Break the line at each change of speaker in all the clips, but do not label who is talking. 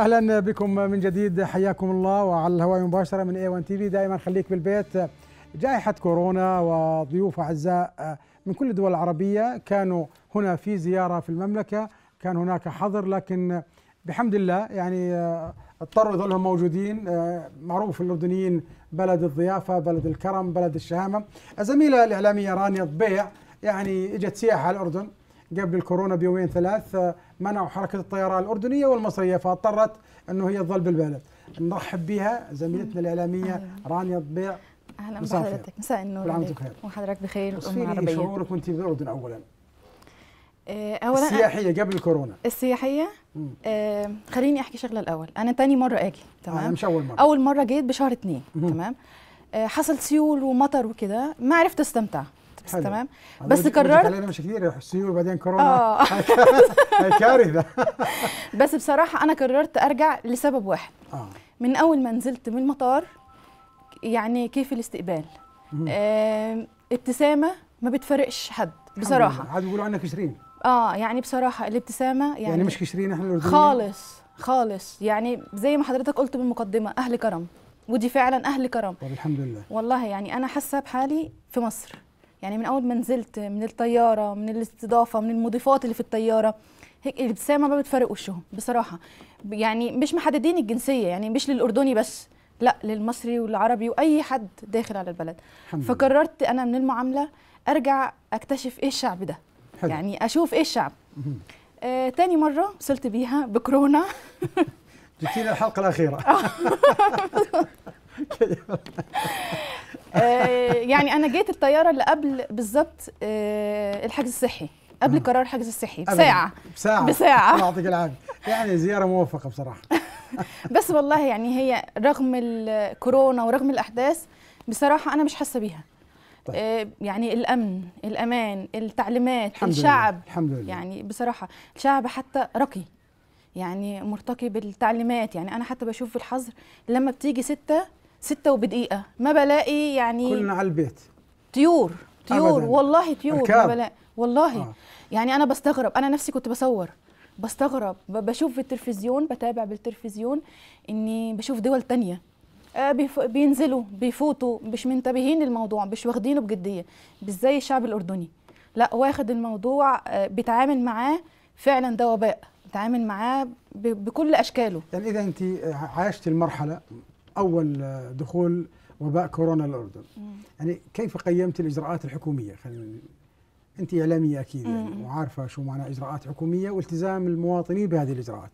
اهلا بكم من جديد حياكم الله وعلى الهواء مباشره من اي 1 تي في دائما خليك بالبيت جائحه كورونا وضيوف اعزاء من كل الدول العربيه كانوا هنا في زياره في المملكه كان هناك حظر لكن بحمد الله يعني آه، اضطروا يظلهم موجودين آه، معروف الاردنيين بلد الضيافه بلد الكرم بلد الشهامه الزميله الاعلاميه رانيا الضبيع يعني اجت سياحه على الاردن قبل الكورونا بيومين ثلاث آه، منعوا حركه الطيران الاردنيه والمصريه فاضطرت انه هي تظل بالبلد نرحب بها زميلتنا الاعلاميه رانيا الضبيع
اهلا بحضرتك مساء النور كل عام وانتم بخير وحضرتك بخير والامه العربيه شعورك
وانت بالاردن اولا
آه، اولا السياحيه قبل الكورونا السياحيه آه خليني احكي شغله الاول انا تاني مره اجي تمام مش اول مره اول مره جيت بشهر اثنين تمام آه، حصل سيول ومطر وكده ما عرفت استمتع بس حلو. تمام بس قررت انا مش
كتير حسين وبعدين كورونا اه كارثه
بس بصراحه انا قررت ارجع لسبب واحد آه. من اول ما نزلت من المطار يعني كيف الاستقبال آه ابتسامه ما بتفرقش حد بصراحه
عاد بيقولوا عنك شيرين
اه يعني بصراحه الابتسامه يعني, يعني مش كشرين احنا الاردنيين خالص خالص يعني زي ما حضرتك قلت بالمقدمه اهل كرم ودي فعلا اهل كرم طب الحمد لله والله يعني انا حاسه بحالي في مصر يعني من اول ما نزلت من الطياره من الاستضافه من المضيفات اللي في الطياره هيك الابتسامه ما بتفرق وشهم بصراحه يعني مش محددين الجنسيه يعني مش للاردني بس لا للمصري والعربي واي حد داخل على البلد فقررت انا من المعامله ارجع اكتشف ايه الشعب ده حلو. يعني اشوف ايه الشعب آه، تاني مره وصلت بيها بكورونا
جبتينا الحلقه الاخيره
يعني انا جيت الطياره اللي قبل بالظبط آه، الحجز الصحي قبل قرار الحجز الصحي بساعه بساعه بساعه يعطيك
العافيه يعني زياره موفقه بصراحه
بس والله يعني هي رغم الكورونا ورغم الاحداث بصراحه انا مش حاسه بيها طيب. آه، يعني الامن الامان التعليمات الحمد الشعب لله. الحمد لله يعني بصراحه الشعب حتى رقي يعني مرتقي بالتعليمات يعني انا حتى بشوف في الحظر لما بتيجي سته ستة وبدقيقة ما بلاقي يعني كلنا على البيت طيور طيور أبداً. والله طيور ما بلاقي والله آه. يعني أنا بستغرب أنا نفسي كنت بصور بستغرب بشوف في التلفزيون بتابع بالتلفزيون إني بشوف دول تانية آه، بينزلوا بيفوتوا مش منتبهين للموضوع مش واخدينه بجدية مش زي الشعب الأردني لا واخد الموضوع آه، بيتعامل معاه فعلا ده وباء بيتعامل معاه بكل أشكاله يعني إذا أنت آه، عاشت المرحلة اول آه، دخول وباء كورونا
الاردن يعني كيف قيمت الاجراءات الحكوميه خلينا انت اعلاميه اكيد يعني وعارفه شو معنى اجراءات حكوميه والتزام المواطنين بهذه الاجراءات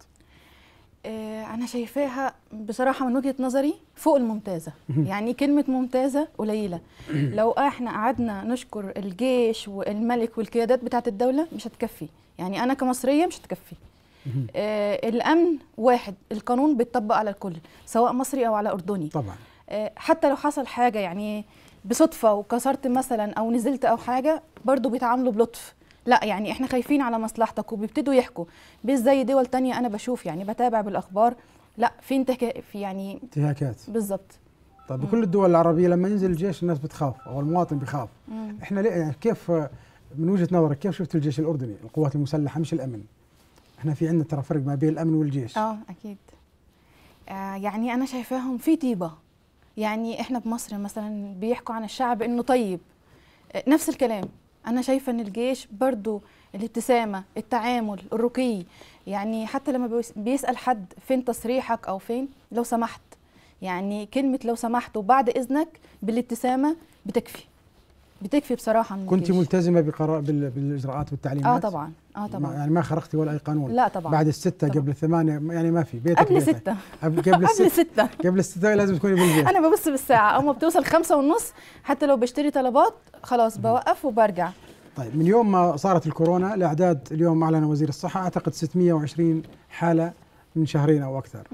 آه، انا شايفاها بصراحه من وجهه نظري فوق الممتازه يعني كلمه ممتازه قليله لو احنا قعدنا نشكر الجيش والملك والقيادات بتاعه الدوله مش هتكفي يعني انا كمصريه مش هتكفي آه الامن واحد القانون بيتطبق على الكل سواء مصري او على اردني طبعا آه حتى لو حصل حاجه يعني بصدفه وكسرت مثلا او نزلت او حاجه برضو بيتعاملوا بلطف لا يعني احنا خايفين على مصلحتك وبيبتدوا يحكوا مش زي دول تانية انا بشوف يعني بتابع بالاخبار لا في انتهاك في يعني انتهاكات بالظبط
طب بكل الدول العربيه لما ينزل الجيش الناس بتخاف او المواطن بيخاف احنا ليه يعني كيف من وجهه نظرك كيف شفت الجيش الاردني القوات المسلحه مش الامن احنا في عندنا ترى فرق ما بين الامن والجيش اه
اكيد آه يعني انا شايفاهم في طيبه يعني احنا بمصر مثلا بيحكوا عن الشعب انه طيب آه نفس الكلام انا شايفه ان الجيش برضو الابتسامه التعامل الرقي يعني حتى لما بيسال حد فين تصريحك او فين لو سمحت يعني كلمه لو سمحت وبعد اذنك بالابتسامه بتكفي بتكفي بصراحه من كنت الجيش.
ملتزمه بقرار بالاجراءات والتعليمات اه طبعا اه طبعا يعني ما خرقتي ولا اي قانون لا طبعا بعد الستة طبعًا. قبل الثمانية يعني ما في بيتك قبل ستة قبل الستة ستة قبل الستة لازم تكوني بالبيت
انا ببص بالساعة اول ما بتوصل خمسة ونص حتى لو بشتري طلبات خلاص بوقف وبرجع
طيب من يوم ما صارت الكورونا الاعداد اليوم اعلن وزير الصحة اعتقد 620 حالة من شهرين او اكثر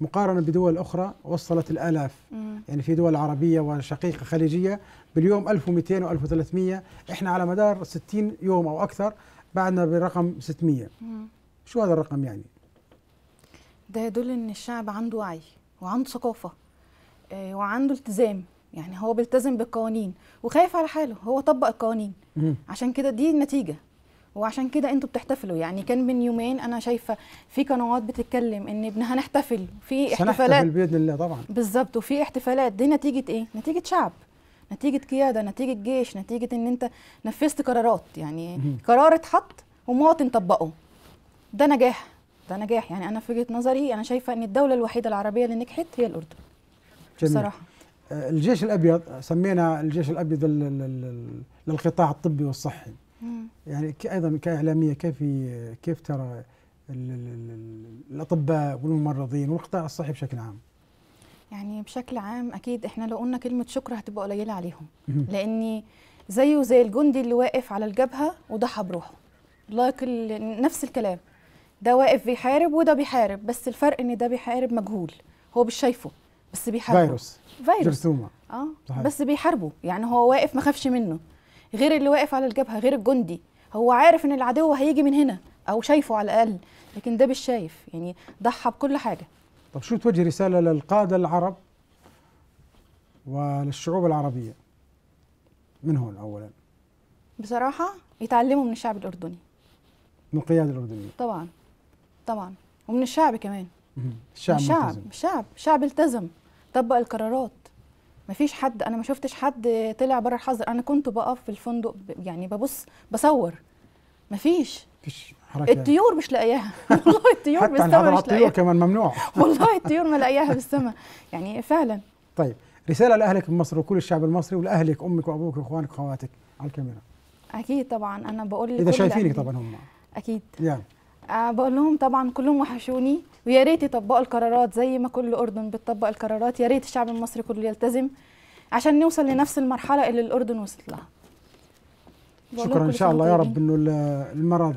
مقارنه بدول اخرى وصلت الالاف يعني في دول عربيه وشقيقه خليجيه باليوم 1200 و1300 احنا على مدار 60 يوم او اكثر بعدنا برقم 600 شو هذا الرقم يعني
ده يدل ان الشعب عنده وعي وعنده ثقافه آه، وعنده التزام يعني هو بيلتزم بالقوانين وخايف على حاله هو طبق القوانين عشان كده دي النتيجه وعشان كده انتوا بتحتفلوا يعني كان من يومين انا شايفه في قنوات بتتكلم ان هنحتفل في احتفالات
باذن الله طبعا
بالظبط وفي احتفالات دي نتيجه ايه نتيجه شعب نتيجه قياده نتيجه جيش نتيجه ان انت نفذت قرارات يعني قرار اتحط ومواطن طبقه ده نجاح ده نجاح يعني انا في وجهه نظري انا شايفه ان الدوله الوحيده العربيه اللي نجحت هي الاردن جميل. بصراحه
آه، الجيش الابيض سمينا الجيش الابيض للقطاع الطبي والصحي يعني ايضا كاعلاميه كيف كيف ترى الاطباء والممرضين والقطاع الصحي بشكل عام؟
يعني بشكل عام اكيد احنا لو قلنا كلمه شكر هتبقى قليله عليهم لاني زيه زي الجندي اللي واقف على الجبهه وضحى بروحه لايك نفس الكلام ده واقف بيحارب وده بيحارب بس الفرق ان ده بيحارب مجهول هو مش شايفه بس بيحاربه فيروس فيروس جرثومه اه صحيح. بس بيحاربه يعني هو واقف ما خافش منه غير اللي واقف على الجبهه غير الجندي هو عارف ان العدو هيجي من هنا او شايفه على الاقل لكن ده مش شايف يعني ضحى بكل حاجه
طب شو توجه رساله للقاده العرب وللشعوب العربيه من هون اولا
بصراحه يتعلموا من الشعب الاردني
من القياده الاردنيه
طبعا طبعا ومن الشعب كمان الشعب الشعب الشعب الشعب التزم طبق القرارات مفيش حد انا ما شفتش حد طلع بره الحظر انا كنت بقف في الفندق يعني ببص بصور مفيش مفيش حركة الطيور مش لاقياها والله الطيور بالسما مش الطيور
كمان ممنوع والله
الطيور ما لاقياها بالسما يعني فعلا
طيب رساله لاهلك في مصر وكل الشعب المصري ولاهلك امك وابوك واخوانك واخواتك على الكاميرا
اكيد طبعا انا بقول اذا شايفينك طبعا هم اكيد يعني أه بقول لهم طبعا كلهم وحشوني ويا ريت يطبقوا القرارات زي ما كل اردن بتطبق القرارات يا ريت الشعب المصري كله يلتزم عشان نوصل لنفس المرحله اللي الاردن وصلت لها شكرا ان شاء الله يا رب
انه المرض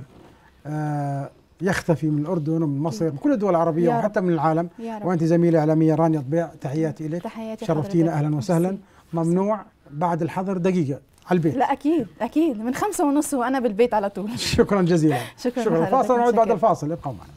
آه يختفي من الاردن ومن مصر من كل الدول العربيه وحتى من العالم وانت زميله اعلاميه رانيا طبيع تحياتي لك تحياتي شرفتينا اهلا وسهلا ممنوع بعد الحظر دقيقه على البيت لا
اكيد اكيد من خمسة ونص وانا بالبيت على طول
شكرا جزيلا شكرا, شكرا. الفاصل نعود بعد الفاصل ابقوا معنا